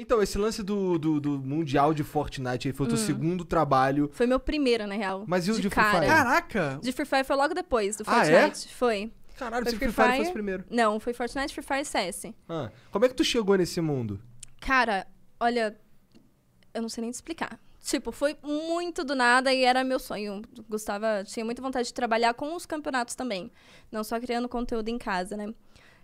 Então, esse lance do, do, do Mundial de Fortnite aí foi o teu hum. segundo trabalho. Foi meu primeiro, na real. Mas e o de, Free Fire? Caraca! De Free Fire foi logo depois do Ah, é? Fortnite. é? Foi. Caralho, Foi de Free Free Fire Fire? fosse primeiro. Não, foi Fortnite, Free Fire e CS. Ah, como é que tu chegou nesse mundo? Cara, olha, eu não sei nem te explicar. Tipo, foi muito do nada e era meu sonho. Gostava, tinha muita vontade de trabalhar com os campeonatos também, não só criando conteúdo em casa, né?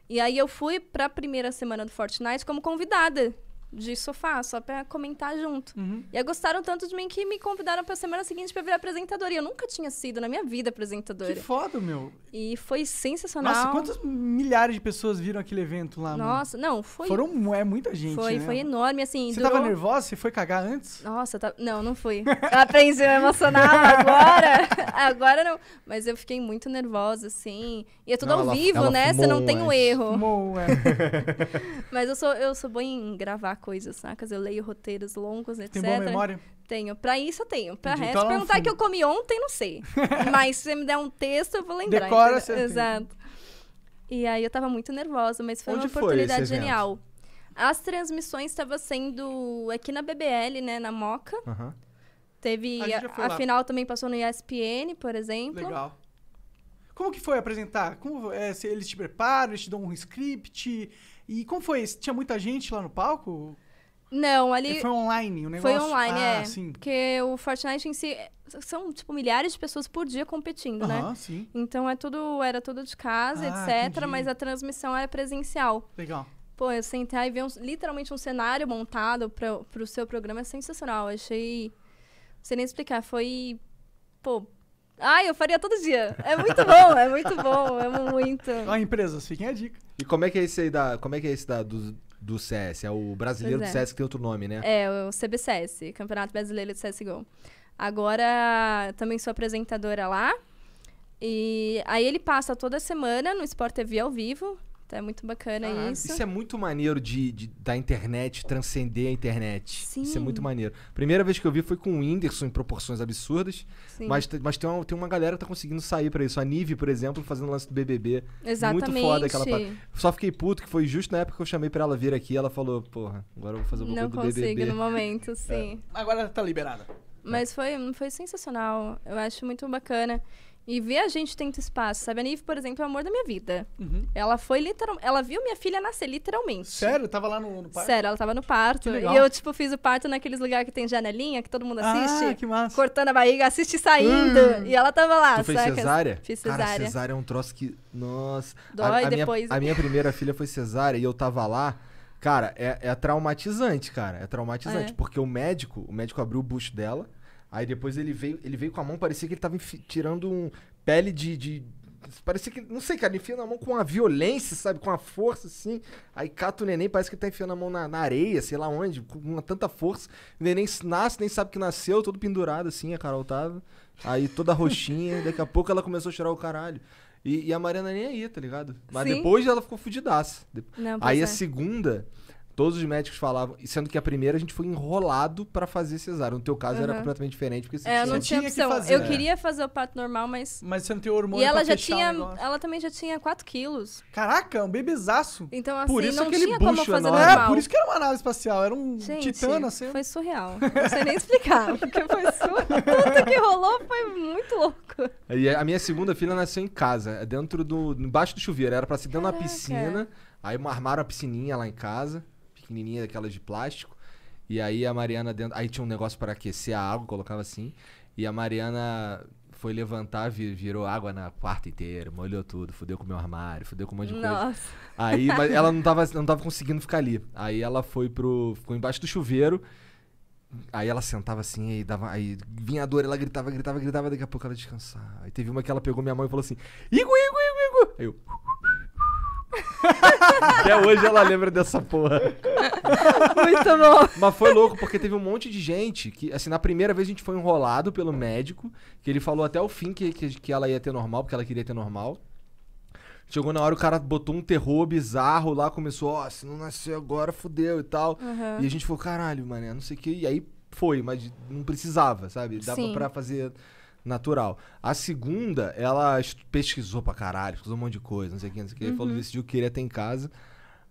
E aí eu fui pra primeira semana do Fortnite como convidada de sofá, só pra comentar junto. Uhum. E aí gostaram tanto de mim que me convidaram pra semana seguinte pra virar apresentadora. E eu nunca tinha sido na minha vida apresentadora. Que foda, meu. E foi sensacional. Nossa, quantas milhares de pessoas viram aquele evento lá? Nossa, não, foi... Foram, é muita gente, Foi, né? foi enorme, assim, Você durou... tava nervosa? Você foi cagar antes? Nossa, tá... não, não fui. Eu aprendi a emocionar agora. agora não. Mas eu fiquei muito nervosa, assim. E é tudo ao vivo, né? Você não tem o um erro. Fumou, é. Mas eu sou, eu sou boa em gravar coisas, sacas? Eu leio roteiros longos, etc. Tem boa memória? Tenho. Pra isso eu tenho. Pra resto, tá perguntar que eu comi ontem, não sei. mas se você me der um texto, eu vou lembrar. Decora entendeu? Exato. E aí eu tava muito nervosa, mas foi Onde uma oportunidade foi genial. As transmissões estavam sendo aqui na BBL, né? Na Moca. Teve. A, a final também passou no ESPN, por exemplo. Legal. Como que foi apresentar? Como, é, eles te preparam, eles te dão um script, e como foi? Tinha muita gente lá no palco? Não, ali. É, foi online o negócio? Foi online, ah, é. Sim. Porque o Fortnite em si. São, tipo, milhares de pessoas por dia competindo, uh -huh, né? Sim. Então é tudo, era tudo de casa, ah, etc. Entendi. Mas a transmissão era é presencial. Legal. Pô, eu sentar e ver um, literalmente um cenário montado para o pro seu programa é sensacional. achei. Não sei nem explicar. Foi. Pô, Ai, eu faria todo dia. É muito bom, é muito bom, amo muito. Ó, empresas, fiquem a dica. E como é que é esse aí da. Como é que é esse da, do, do CS? É o brasileiro é. do CS que tem outro nome, né? É, o CBCS, Campeonato Brasileiro de CSGO. Agora também sou apresentadora lá. E aí ele passa toda semana no Sport TV ao vivo. Então é muito bacana ah, isso. Isso é muito maneiro de, de, da internet transcender a internet. Sim. Isso é muito maneiro. Primeira vez que eu vi foi com o Whindersson em proporções absurdas. Sim. Mas, mas tem, uma, tem uma galera que tá conseguindo sair para isso. A Nive, por exemplo, fazendo lance do BBB. Exatamente. Muito foda aquela parte. Só fiquei puto que foi justo na época que eu chamei para ela vir aqui. Ela falou, porra, agora eu vou fazer o bagulho do BBB. Não consigo no momento, é. sim. É. Agora tá liberada. Mas foi, foi sensacional. Eu acho muito bacana e ver a gente tendo espaço, sabe? A Nive, por exemplo, é o amor da minha vida. Uhum. Ela foi literalmente. Ela viu minha filha nascer, literalmente. Sério? Tava lá no, no parto? Sério, ela tava no parto. E eu, tipo, fiz o parto naqueles lugares que tem janelinha, que todo mundo ah, assiste. Ah, que massa. Cortando a barriga, assiste saindo. Hum. E ela tava lá, tu Fez cesárea? Fiz cesárea. Cara, cesárea é um troço que. Nossa. Dói a, a depois. Minha, a minha primeira filha foi cesárea e eu tava lá. Cara, é, é traumatizante, cara. É traumatizante. É. Porque o médico, o médico abriu o bucho dela. Aí depois ele veio, ele veio com a mão, parecia que ele tava tirando um pele de, de Parecia que, não sei, cara, ele enfia na mão com uma violência, sabe? Com uma força, assim. Aí cata o neném, parece que tá enfiando a mão na, na, areia, sei lá onde, com uma tanta força. O neném nasce, nem sabe que nasceu, todo pendurado, assim, a Carol tava. Aí toda roxinha, daqui a pouco ela começou a chorar o caralho. E, e a Mariana nem aí, tá ligado? Mas Sim. depois ela ficou fudidaça. Não, aí é. a segunda, Todos os médicos falavam, sendo que a primeira a gente foi enrolado para fazer cesárea. No teu caso uhum. era completamente diferente, porque você é, tinha, não tinha, tinha opção. Que fazer, eu é. queria fazer o parto normal, mas Mas você não tem hormônio E ela já tinha, ela também já tinha 4 quilos. Caraca, um bebezaço. Então assim, por isso não tinha como fazer enorme. normal. É, por isso que era uma nave espacial, era um Gente, titano assim. Foi surreal. Não sei nem explicar, porque foi surreal. Tudo que rolou foi muito louco. E a minha segunda filha nasceu em casa, é dentro do embaixo do chuveiro, era para ser dentro da piscina. Aí armaram a piscininha lá em casa pequenininha, daquelas de plástico. E aí a Mariana dentro. Aí tinha um negócio para aquecer a água, colocava assim. E a Mariana foi levantar, vir, virou água na quarta inteira, molhou tudo, fudeu com o meu armário, fudeu com um monte de Nossa. coisa. Aí, mas ela não tava, não tava conseguindo ficar ali. Aí ela foi pro. ficou embaixo do chuveiro. Aí ela sentava assim, aí, dava, aí vinha a dor, ela gritava, gritava, gritava, daqui a pouco ela descansava. Aí teve uma que ela pegou minha mão e falou assim: igu igu igu Igu! Aí eu. Até hoje ela lembra dessa porra. Muito bom. Mas foi louco, porque teve um monte de gente que, assim, na primeira vez a gente foi enrolado pelo médico, que ele falou até o fim que, que, que ela ia ter normal, porque ela queria ter normal. Chegou na hora, o cara botou um terror bizarro lá, começou, ó, oh, se não nascer agora, fudeu e tal. Uhum. E a gente falou, caralho, mané, não sei o que. E aí foi, mas não precisava, sabe? Dava para pra fazer natural. A segunda, ela pesquisou pra caralho, pesquisou um monte de coisa, não sei o que, não sei o que. Uhum. Falou, decidiu que ter em casa.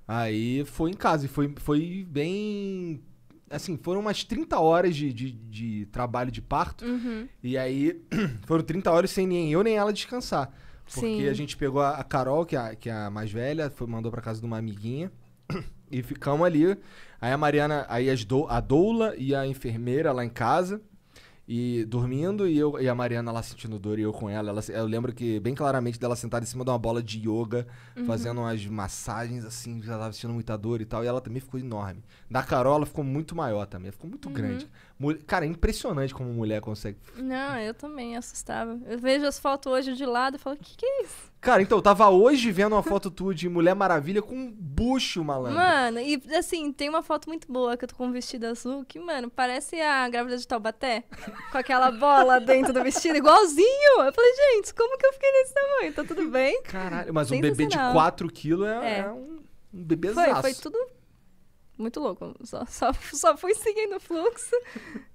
Aí foi em casa e foi, foi bem. Assim, foram umas 30 horas de, de, de trabalho de parto. Uhum. E aí foram 30 horas sem nem eu nem ela descansar. Porque Sim. a gente pegou a, a Carol, que é a, que é a mais velha, foi, mandou para casa de uma amiguinha. E ficamos ali. Aí a Mariana, aí as do, a doula e a enfermeira lá em casa e dormindo e eu e a Mariana lá sentindo dor e eu com ela. ela eu lembro que bem claramente dela sentada em cima de uma bola de yoga, uhum. fazendo umas massagens assim, ela tava sentindo muita dor e tal, e ela também ficou enorme. Da Carola ficou muito maior também, ficou muito uhum. grande. Cara, é impressionante como mulher consegue. Não, eu também assustava. Eu vejo as fotos hoje de lado e falo, o que, que é isso? Cara, então, eu tava hoje vendo uma foto tua de Mulher Maravilha com um bucho, malandro. Mano, e assim, tem uma foto muito boa que eu tô com um vestido azul que, mano, parece a grávida de Taubaté. Com aquela bola dentro do vestido, igualzinho. Eu falei, gente, como que eu fiquei nesse tamanho? Tá tudo bem? Caralho, mas um bebê de 4 quilos é, é. é um um bebezaço. Foi, foi tudo muito louco. Só, só, só fui seguindo o fluxo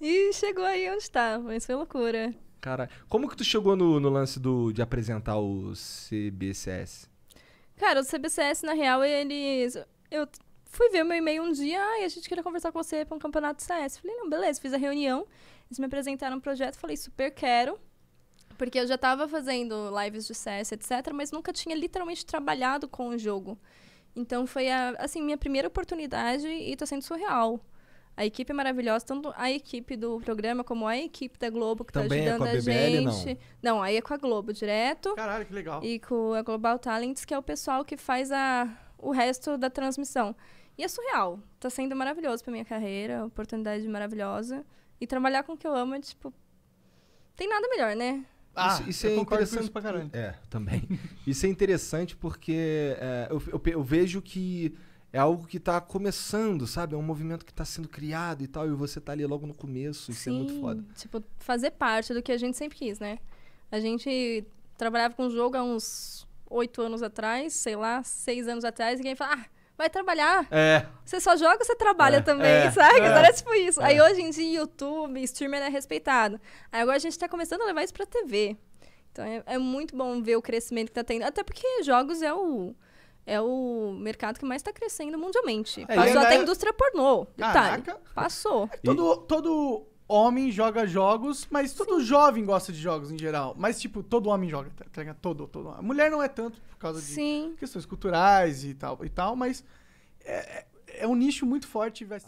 e chegou aí onde tá. Mas foi loucura. Cara, como que tu chegou no, no lance do, de apresentar o CBCS? Cara, o CBCS, na real, eles. Eu fui ver o meu e-mail um dia, e a gente queria conversar com você para um campeonato CS. Falei, não, beleza, fiz a reunião. Eles me apresentaram um projeto, falei, super quero. Porque eu já estava fazendo lives de CS, etc., mas nunca tinha literalmente trabalhado com o jogo. Então foi a, assim, minha primeira oportunidade e está sendo surreal. A equipe é maravilhosa, tanto a equipe do programa como a equipe da Globo que está ajudando é com a, BBL, a gente. Não? não, aí é com a Globo direto. Caralho, que legal. E com a Global Talents, que é o pessoal que faz a, o resto da transmissão. E é surreal. Tá sendo maravilhoso pra minha carreira, oportunidade maravilhosa. E trabalhar com o que eu amo é, tipo. Tem nada melhor, né? Ah, isso, isso é interessante pra caralho. É, também. isso é interessante porque é, eu, eu, eu, vejo que é algo que está começando, sabe? É um movimento que está sendo criado e tal, e você está ali logo no começo, isso Sim, é muito foda. Tipo, fazer parte do que a gente sempre quis, né? A gente trabalhava com jogo há uns oito anos atrás, sei lá, seis anos atrás, e quem fala, ah, vai trabalhar. É. Você só joga, você trabalha é. também, é. sabe? É. tipo isso. Aí é. hoje em dia, YouTube, streamer é respeitado. Aí agora a gente tá começando a levar isso pra TV. Então é, é muito bom ver o crescimento que tá tendo. Até porque jogos é o é o mercado que mais está crescendo mundialmente. É, Passou até a é- indústria pornô. Caraca. Passou. É todo, todo homem joga jogos, mas todo Sim. jovem gosta de jogos em geral. Mas, tipo, todo homem joga, tá, tá ligado? Todo, todo. A mulher não é tanto por causa Sim. de questões culturais e tal, e tal mas é, é, é um nicho muito forte. Vai...